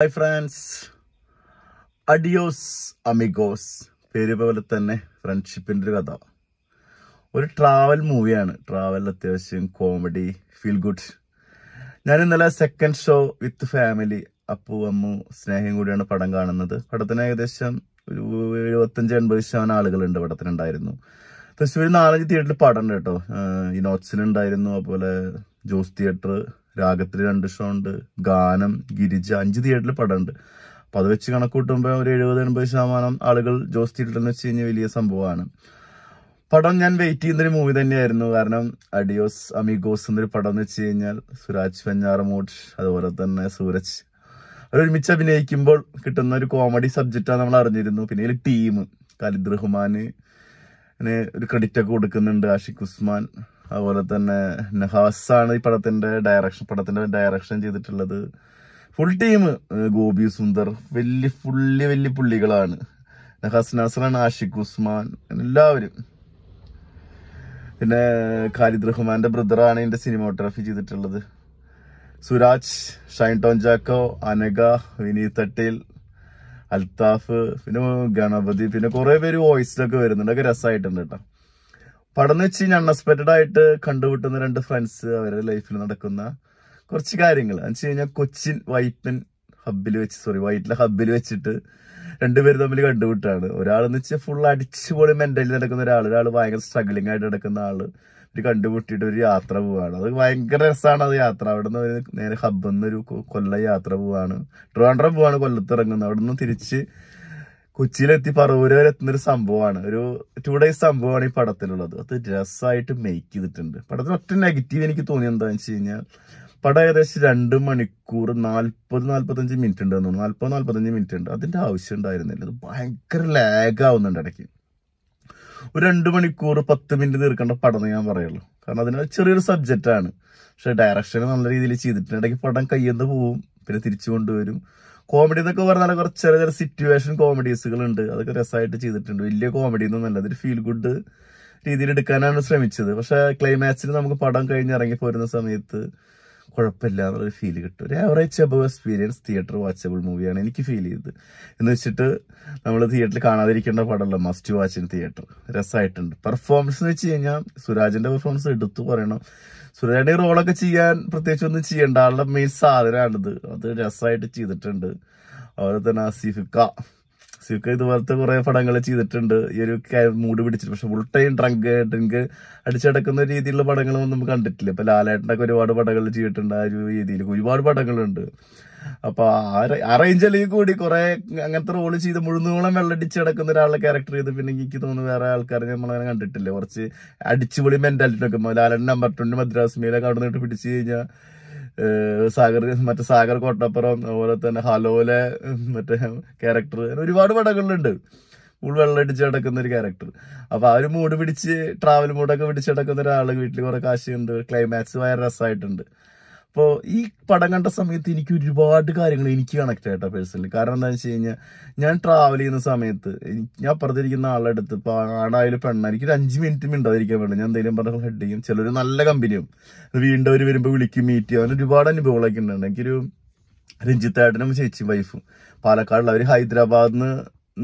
hi friends adios amigos പേര് പോലെ തന്നെ ഫ്രണ്ട്ഷിപ്പിൻ്റെ ഒരു കഥ ഒരു ട്രാവൽ മൂവിയാണ് ട്രാവൽ അത്യാവശ്യം കോമഡി ഫീൽ ഗുഡ് ഞാൻ ഇന്നലെ second show with family Appu Ammu സ്നേഹം കൂടിയാണ് പടം കാണുന്നത് പടത്തിന് ഏകദേശം ഒരു എഴുപത്തഞ്ച് എൺപത് ശതമാനം ആളുകളുണ്ട് പടത്തിനുണ്ടായിരുന്നു തൃശ്ശൂർ നാലഞ്ച് തിയേറ്ററിൽ പടം ഉണ്ട് കേട്ടോ ഈ നോട്ട്സിനുണ്ടായിരുന്നു അതുപോലെ ജോസ് തിയേറ്റർ രാഗത്തിൽ രണ്ട് ഷോ ഉണ്ട് ഗാനം ഗിരിജ അഞ്ച് തിയേറ്ററിൽ ഉണ്ട് അപ്പോൾ അത് വെച്ച് കണക്കൂട്ടുമ്പോൾ ഒരു എഴുപത് എൺപത് ശതമാനം ആളുകൾ ജോസ് തിയേറ്ററിൽ എന്ന് വെച്ച് കഴിഞ്ഞാൽ വലിയ സംഭവമാണ് പടം ഞാൻ വെയിറ്റ് ചെയ്യുന്നൊരു മൂവി തന്നെയായിരുന്നു കാരണം അഡിയോസ് അമിഗോസ് എന്നൊരു പടം എന്ന് വെച്ച് കഴിഞ്ഞാൽ സുരാജ് മൂട്ട് അതുപോലെ തന്നെ സൂരജ് അവരൊരുമിച്ച് അഭിനയിക്കുമ്പോൾ കിട്ടുന്ന ഒരു കോമഡി സബ്ജക്റ്റാണ് നമ്മൾ അറിഞ്ഞിരുന്നു പിന്നെ ഒരു ടീം ഖാലിദ് റഹ്മാന് ഒരു ക്രെഡിറ്റ് ഒക്കെ കൊടുക്കുന്നുണ്ട് ആഷിഖ് ഉസ്മാൻ അതുപോലെ തന്നെ ആണ് ഈ പടത്തിന്റെ ഡയറക്ഷൻ പടത്തിന്റെ ഡയറക്ഷൻ ചെയ്തിട്ടുള്ളത് ഫുൾ ടീം ഗോപി സുന്ദർ വലിയ ഫുള്ളി വലിയ പുള്ളികളാണ് നഹാസ് നാസറാണ് ആഷിഖ് ഉസ്മാൻ എല്ലാവരും പിന്നെ ഖാലിദ് റഹ്മാന്റെ ബ്രദറാണ് ഇതിന്റെ സിനിമോഗ്രാഫി ചെയ്തിട്ടുള്ളത് സുരാജ് ഷൈൻ ജാക്കോ അനഗ വിനീത് തട്ടേൽ അൽത്താഫ് പിന്നെ ഗണപതി പിന്നെ കുറെ പേര് വോയിസിലൊക്കെ വരുന്നുണ്ട് ഒക്കെ രസമായിട്ടുണ്ട് കേട്ടോ പടന്ന് വെച്ച് കഴിഞ്ഞാൽ അൺഎക്സ്പെക്റ്റഡ് ആയിട്ട് കണ്ടുപിട്ടുന്ന രണ്ട് ഫ്രണ്ട്സ് അവരുടെ ലൈഫിൽ നടക്കുന്ന കുറച്ച് കാര്യങ്ങൾ എന്ന് വെച്ച് കഴിഞ്ഞാൽ കൊച്ചിൻ വൈപ്പിൻ ഹബ്ബിൽ വെച്ച് സോറി വൈറ്റിലെ ഹബ്ബിൽ വെച്ചിട്ട് രണ്ടുപേരും തമ്മിൽ കണ്ടുമുട്ടാണ് ഒരാൾന്ന് വെച്ചാൽ ഫുൾ അടിച്ചുപൊളി മെന്റലി നടക്കുന്ന ഒരാൾ ഒരാൾ ഭയങ്കര സ്ട്രഗ്ലിംഗ് ആയിട്ട് നടക്കുന്ന ആള് ഇവർ കണ്ടുപിട്ടിട്ട് ഒരു യാത്ര പോവാണ് അത് ഭയങ്കര രസമാണ് അത് യാത്ര അവിടെ നിന്ന് നേരെ ഹബ്ബിൽ ഒരു കൊല്ലം യാത്ര പോവാണ് ട്രിവാൻഡ്രം പോവാണ് കൊല്ലത്ത് ഇറങ്ങുന്നത് അവിടെ നിന്ന് തിരിച്ച് കൊച്ചിയിലെത്തി പറവൂര് വരെ എത്തുന്ന ഒരു സംഭവമാണ് ഒരു ടു ഡേയ്സ് സംഭവമാണ് ഈ പടത്തിലുള്ളത് അത് രസമായിട്ട് മേക്ക് ചെയ്തിട്ടുണ്ട് പടത്തിന് ഒറ്റ നെഗറ്റീവ് എനിക്ക് തോന്നിയത് എന്താണെന്ന് വെച്ച് കഴിഞ്ഞാൽ പടം ഏകദേശം രണ്ട് മണിക്കൂർ നാൽപ്പത് നാൽപ്പത്തഞ്ച് മിനിറ്റ് ഉണ്ട് തോന്നുന്നു നാൽപ്പത് നാൽപ്പത്തഞ്ച് മിനിറ്റ് ഉണ്ട് അതിൻ്റെ ആവശ്യം ഉണ്ടായിരുന്നില്ല അത് ഭയങ്കര ലാഗ് ആവുന്നുണ്ട് ഇടയ്ക്ക് ഒരു രണ്ട് മണിക്കൂർ പത്ത് മിനിറ്റ് തീർക്കേണ്ട പടം ഞാൻ പറയുള്ളൂ കാരണം അതിന് ചെറിയൊരു സബ്ജക്റ്റാണ് പക്ഷെ ഡയറക്ഷൻ നല്ല രീതിയിൽ ചെയ്തിട്ടുണ്ട് ഇടയ്ക്ക് പടം കയ്യെന്ന് പോവും പിന്നെ തിരിച്ചു കൊണ്ടുവരും കോമഡി എന്നൊക്കെ പറഞ്ഞാൽ കുറച്ച് ചെറിയ ചെറിയ സിറ്റുവേഷൻ ഉണ്ട് അതൊക്കെ രസമായിട്ട് ചെയ്തിട്ടുണ്ട് വലിയ കോമഡി ഒന്നുമല്ല അതൊരു ഫീൽ ഗുഡ് രീതിയിൽ എടുക്കാനാണ് ശ്രമിച്ചത് പക്ഷെ ക്ലൈമാക്സിൽ നമുക്ക് പടം കഴിഞ്ഞ് ഇറങ്ങി പോരുന്ന സമയത്ത് കുഴപ്പമില്ല എന്നുള്ളൊരു ഫീൽ കിട്ടും ഒരു average above experience theatre watchable മൂവിയാണ് എനിക്ക് ഫീൽ ചെയ്തത് എന്ന് വെച്ചിട്ട് നമ്മൾ തിയേറ്ററിൽ കാണാതിരിക്കേണ്ട പടമല്ല മസ്റ്റ് വാച്ച് ഇൻ തിയേറ്റർ രസമായിട്ടുണ്ട് പെർഫോമൻസ് എന്ന് വെച്ച് കഴിഞ്ഞാൽ സുരാജിന്റെ പെർഫോമൻസ് എടുത്തു പറയണം സുരാജിന്റെ റോളൊക്കെ ചെയ്യാൻ പ്രത്യേകിച്ച് ഒന്നും ചെയ്യേണ്ട ആളുടെ മെയിൻ സാധനമാണിത് അത് രസമായിട്ട് ചെയ്തിട്ടുണ്ട് അതുപോലെ തന്നെ ആസിഫിക്ക സിയൊക്കെ ഇതുപോലത്തെ കുറെ പടങ്ങൾ ചെയ്തിട്ടുണ്ട് ഈ ഒരു മൂഡ് പിടിച്ചിട്ട് പക്ഷെ ഫുൾ ടൈം ഡ്രങ്ക് ഡ്രിങ്ക് അടിച്ചടക്കുന്ന രീതിയിലുള്ള പടങ്ങളൊന്നും നമുക്ക് കണ്ടിട്ടില്ല ഇപ്പൊ ലാലേട്ടനൊക്കെ ഒരുപാട് പടങ്ങൾ ചെയ്തിട്ടുണ്ട് ആ ഒരു രീതിയിൽ ഒരുപാട് പടങ്ങളുണ്ട് അപ്പൊ ആ റേഞ്ച് അല്ലെങ്കിൽ കൂടി കുറെ അങ്ങനത്തെ റോള് ചെയ്ത് മുഴുന്നോളം വെള്ളടിച്ച് കിടക്കുന്ന ഒരാളെ ക്യാരക്ടർ ചെയ്ത് പിന്നെ എനിക്ക് തോന്നുന്നു വേറെ ആൾക്കാർ നമ്മളങ്ങനെ കണ്ടിട്ടില്ല കുറച്ച് അടിച്ചുപൊളി മെന്റാലിറ്റി ഒക്കെ ലാലൻ നമ്പർ ട്വന്റ് മദ്രാസ് അവിടെ നിന്നിട്ട് പിടിച്ചു കഴിഞ്ഞാൽ സാഗർ മറ്റേ സാഗർ കോട്ടപ്പുറം അതുപോലെ തന്നെ ഹലോലെ മറ്റേ ക്യാരക്ടർ അങ്ങനെ ഒരുപാട് പടങ്ങളുണ്ട് ഫുൾ വെള്ളമടിച്ച് കിടക്കുന്ന ഒരു ക്യാരക്ടർ അപ്പൊ ആ ഒരു മൂഡ് പിടിച്ച് ട്രാവൽ മൂഡൊക്കെ പിടിച്ച് കിടക്കുന്ന ഒരാൾ വീട്ടിൽ കുറെ കാശുണ്ട് ക്ലൈമാക്സ് ഭയങ്കര രസമായിട്ടുണ്ട് അപ്പോൾ ഈ പടം കണ്ട സമയത്ത് എനിക്ക് ഒരുപാട് കാര്യങ്ങൾ എനിക്ക് കണക്ട് ആയിട്ടാ പേഴ്സണലി കാരണം എന്താണെന്ന് വെച്ച് കഴിഞ്ഞാൽ ഞാൻ ട്രാവൽ ചെയ്യുന്ന സമയത്ത് ഞാൻ അപ്പുറത്തിരിക്കുന്ന ആളുടെ അടുത്ത് ഇപ്പോൾ ആടായാലും പെണ്ണ ഒരു അഞ്ച് മിനിറ്റ് മിണ്ടാതിരിക്കാൻ പറ്റില്ല ഞാൻ എന്തെങ്കിലും പറഞ്ഞാൽ ഹെഡ് ചെയ്യും ചിലർ നല്ല കമ്പനിയും വീണ്ടും അവർ വരുമ്പോൾ വിളിക്കും മീറ്റ് ചെയ്യും അങ്ങനെ ഒരുപാട് അനുഭവങ്ങളൊക്കെ ഉണ്ടായിരുന്നു എനിക്കൊരു രഞ്ജിത്തായിട്ടനും ചേച്ചി വൈഫും പാലക്കാടുള്ള അവർ ഹൈദരാബാദിൽ നിന്ന്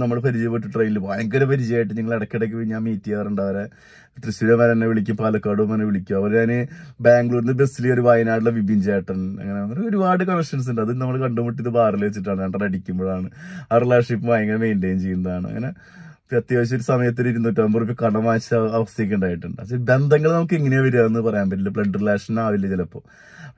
നമ്മൾ പരിചയപ്പെട്ട് ട്രെയിനിൽ ഭയങ്കര പരിചയമായിട്ട് ഞങ്ങൾ ഇടയ്ക്കിടയ്ക്ക് ഞാൻ മീറ്റ് ചെയ്യാറുണ്ട് അവരെ തൃശ്ശൂർ വരെ എന്നെ വിളിക്കും പാലക്കാട് എന്നെ വിളിക്കും അവർ ഞാൻ ബാംഗ്ലൂരിൽ നിന്ന് ബസ്സിൽ ഒരു വയനാട്ടിലെ വിപിൻ ചേട്ടൻ അങ്ങനെ ഒരുപാട് കണക്ഷൻസ് ഉണ്ട് അത് നമ്മൾ കണ്ടുമുട്ടിയത് ബാറിൽ വെച്ചിട്ടാണ് രണ്ടര അടിക്കുമ്പോഴാണ് ആ റിലേഷൻഷിപ്പ് ഭയങ്കര മെയിൻറ്റെയിൻ ചെയ്യുന്നതാണ് അങ്ങനെ അത്യാവശ്യം ഒരു സമയത്ത് ഇരുന്നൂറ്റമ്പത് റുപ്യ കടം വാങ്ങിച്ച അവസ്ഥയൊക്കെ ഉണ്ടായിട്ടുണ്ട് പക്ഷെ ബന്ധങ്ങൾ നമുക്ക് എങ്ങനെയാ വരിക എന്ന് പറയാൻ പറ്റില്ല ബ്ലഡ് റിലേഷൻ ആവില്ല ചിലപ്പോൾ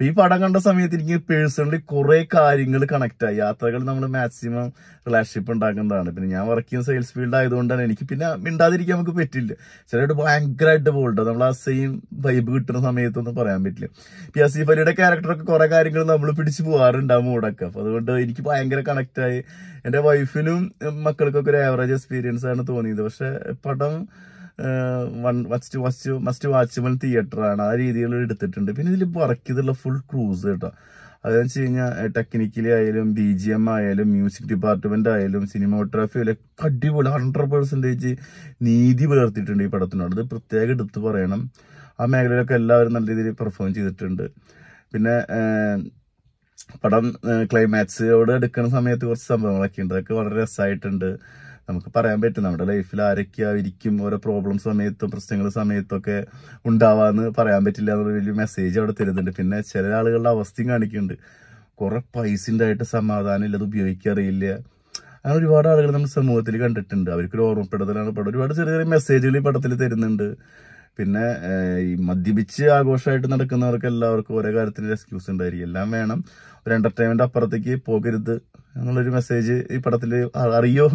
ഈ പടം കണ്ട സമയത്ത് എനിക്ക് പേഴ്സണലി കുറെ കാര്യങ്ങൾ കണക്ട് ആയി യാത്രകൾ നമ്മൾ മാക്സിമം റിലേഷൻഷിപ്പ് ഉണ്ടാക്കുന്നതാണ് പിന്നെ ഞാൻ വർക്ക് ചെയ്യുന്ന സെയിൽസ് ഫീൽഡ് ആയതുകൊണ്ടാണ് എനിക്ക് പിന്നെ മിണ്ടാതിരിക്കാൻ നമുക്ക് പറ്റില്ല ചിലരോട് ഭയങ്കരമായിട്ട് പോകണ്ട നമ്മൾ ആ സെയിം വൈബ് കിട്ടുന്ന സമയത്തൊന്നും പറയാൻ പറ്റില്ല പി എസ് സി ഫലിയുടെ ക്യാരക്ടറൊക്കെ കുറെ കാര്യങ്ങൾ നമ്മൾ പിടിച്ചു പോകാറുണ്ട് ആ മൂടൊക്കെ അപ്പൊ അതുകൊണ്ട് എനിക്ക് ഭയങ്കര കണക്റ്റ് ആയി എന്റെ വൈഫിനും മക്കൾക്കൊക്കെ ഒരു ആവറേജ് എക്സ്പീരിയൻസ് ആണ് ആയിട്ടാണ് തോന്നിയത് പക്ഷെ പടം one must must must theatre ആണ് ആ രീതിയിൽ എടുത്തിട്ടുണ്ട് പിന്നെ ഇതിൽ വർക്കിയതുള്ള ഫുൾ ക്രൂസ് കേട്ടോ അതെന്ന് വെച്ച് കഴിഞ്ഞാൽ ടെക്നിക്കലി ആയാലും ബി ജി എം ആയാലും മ്യൂസിക് ഡിപ്പാർട്ട്മെന്റ് ആയാലും സിനിമോഗ്രാഫി ആയാലും അടിപൊളി ഹൺഡ്രഡ് പെർസെൻറ്റേജ് നീതി പുലർത്തിയിട്ടുണ്ട് ഈ പടത്തിനോട് ഇത് പ്രത്യേകം എടുത്തു പറയണം ആ മേഖലയിലൊക്കെ എല്ലാവരും നല്ല രീതിയിൽ പെർഫോം ചെയ്തിട്ടുണ്ട് പിന്നെ പടം ക്ലൈമാക്സോട് എടുക്കുന്ന സമയത്ത് കുറച്ച് സംഭവങ്ങളൊക്കെ ഉണ്ട് അതൊക്കെ വളരെ രസമായിട്ടുണ്ട് നമുക്ക് പറയാൻ പറ്റും നമ്മുടെ ലൈഫിൽ ആരൊക്കെയായിരിക്കും ഓരോ പ്രോബ്ലം സമയത്തും പ്രശ്നങ്ങൾ സമയത്തൊക്കെ ഉണ്ടാവാന്ന് പറയാൻ പറ്റില്ല എന്നുള്ള വലിയ മെസ്സേജ് അവിടെ തരുന്നുണ്ട് പിന്നെ ചില ആളുകളുടെ അവസ്ഥയും കാണിക്കുന്നുണ്ട് കുറെ പൈസ ഉണ്ടായിട്ട് സമാധാനം ഇല്ല അത് ഉപയോഗിക്കാറിയില്ല അങ്ങനെ ഒരുപാട് ആളുകൾ നമ്മൾ സമൂഹത്തിൽ കണ്ടിട്ടുണ്ട് അവർക്കൊരു ഓർമ്മപ്പെടുത്തലാണ് പടം ഒരുപാട് ചെറിയ ചെറിയ മെസ്സേജുകൾ ഈ പടത്തിൽ തരുന്നുണ്ട് പിന്നെ ഈ മദ്യപിച്ച് ആഘോഷമായിട്ട് നടക്കുന്നവർക്ക് എല്ലാവർക്കും ഓരോ കാര്യത്തിന് എക്സ്ക്യൂസ് ഉണ്ടായിരിക്കും എല്ലാം വേണം ഒരു എൻ്റർടൈൻമെൻ്റ് അപ്പുറത്തേക്ക് പോകരുത് എന്നുള്ളൊരു മെസ്സേജ് ഈ പടത്തിൽ അറിയോ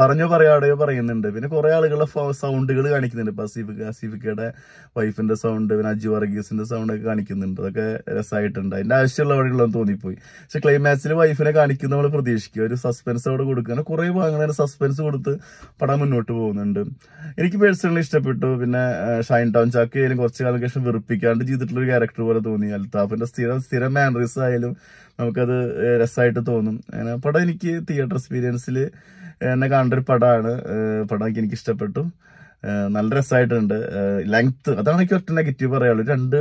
പറഞ്ഞോ പറയാടെയോ പറയുന്നുണ്ട് പിന്നെ കുറേ ആളുകളുടെ സൗണ്ടുകൾ കാണിക്കുന്നുണ്ട് അസീഫ് അസീഫിക്കയുടെ വൈഫിന്റെ സൗണ്ട് പിന്നെ അജു വർഗീസിന്റെ സൗണ്ട് ഒക്കെ കാണിക്കുന്നുണ്ട് അതൊക്കെ രസമായിട്ടുണ്ട് അതിന്റെ ആവശ്യമുള്ള അവിടെയുള്ളതെന്ന് തോന്നിപ്പോയി പക്ഷെ ക്ലൈമാക്സിൽ വൈഫിനെ കാണിക്കുന്ന നമ്മൾ പ്രതീക്ഷിക്കുക ഒരു സസ്പെൻസ് അവിടെ കൊടുക്കുക കുറേ ഭാഗങ്ങളാണ് സസ്പെൻസ് കൊടുത്ത് പടം മുന്നോട്ട് പോകുന്നുണ്ട് എനിക്ക് പേഴ്സണലി ഇഷ്ടപ്പെട്ടു പിന്നെ ഷൈൻ ടൗൺ ചാക്ക് ആയാലും കുറച്ച് കാലം ശേഷം വെറുപ്പിക്കാണ്ട് ചെയ്തിട്ടുള്ള ഒരു ക്യാരക്ടർ പോലെ തോന്നി അൽതാഫിന്റെ സ്ഥിരം സ്ഥിരം മാനറീസ് ആയാലും നമുക്കത് രസമായിട്ട് തോന്നും അങ്ങനെ പടം എനിക്ക് തിയേറ്റർ എക്സ്പീരിയൻസിൽ എന്നെ കാണേണ്ട ഒരു പടമാണ് പടം എനിക്ക് ഇഷ്ടപ്പെട്ടു നല്ല രസമായിട്ടുണ്ട് ലെങ്ത് അതാണ് എനിക്ക് ഒറ്റ നെഗറ്റീവ് പറയാനുള്ളൂ രണ്ട്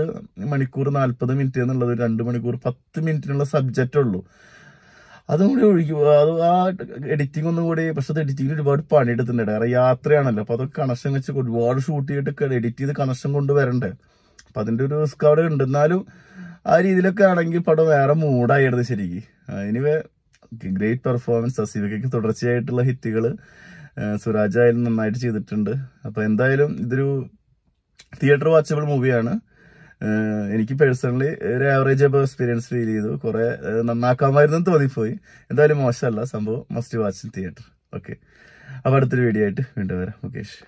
മണിക്കൂർ നാൽപ്പത് മിനിറ്റ് എന്നുള്ളത് രണ്ട് മണിക്കൂർ പത്ത് മിനിറ്റിനുള്ള സബ്ജക്റ്റ് ഉള്ളൂ അതും കൂടി ഒഴിക്കും അത് ആ എഡിറ്റിംഗ് ഒന്നും കൂടി പക്ഷെ അത് എഡിറ്റിംഗിൽ ഒരുപാട് പണിയെടുത്തിട്ടുണ്ട് കാരണം യാത്രയാണല്ലോ അപ്പോൾ അതൊക്കെ കണക്ഷൻ വെച്ച് ഒരുപാട് ഷൂട്ട് ചെയ്തിട്ട് എഡിറ്റ് ചെയ്ത് കണക്ഷൻ കൊണ്ട് വരണ്ടേ അപ്പം അതിൻ്റെ ഒരു റിസ്ക് അവിടെ ഉണ്ട് എന്നാലും ആ രീതിയിലൊക്കെ ആണെങ്കിൽ പടം വേറെ മൂഡായിരുന്നു ശരിക്കും എനിവേ ഗ്രേറ്റ് പെർഫോമൻസ് അസീബയ്ക്ക് തുടർച്ചയായിട്ടുള്ള ഹിറ്റുകൾ സുരാജ് ആയാലും നന്നായിട്ട് ചെയ്തിട്ടുണ്ട് അപ്പോൾ എന്തായാലും ഇതൊരു തിയേറ്റർ വാച്ചബിൾ മൂവിയാണ് എനിക്ക് പേഴ്സണലി ഒരു ആവറേജ് അപ്പോൾ എക്സ്പീരിയൻസ് ഫീൽ ചെയ്തു കുറേ നന്നാക്കാമായിരുന്നു തോന്നിപ്പോയി എന്തായാലും മോശമല്ല സംഭവം മസ്റ്റ് വാച്ച് തിയേറ്റർ ഓക്കെ അപ്പോൾ അടുത്തൊരു വീഡിയോ ആയിട്ട് വീണ്ടും വരാം മുകേഷ്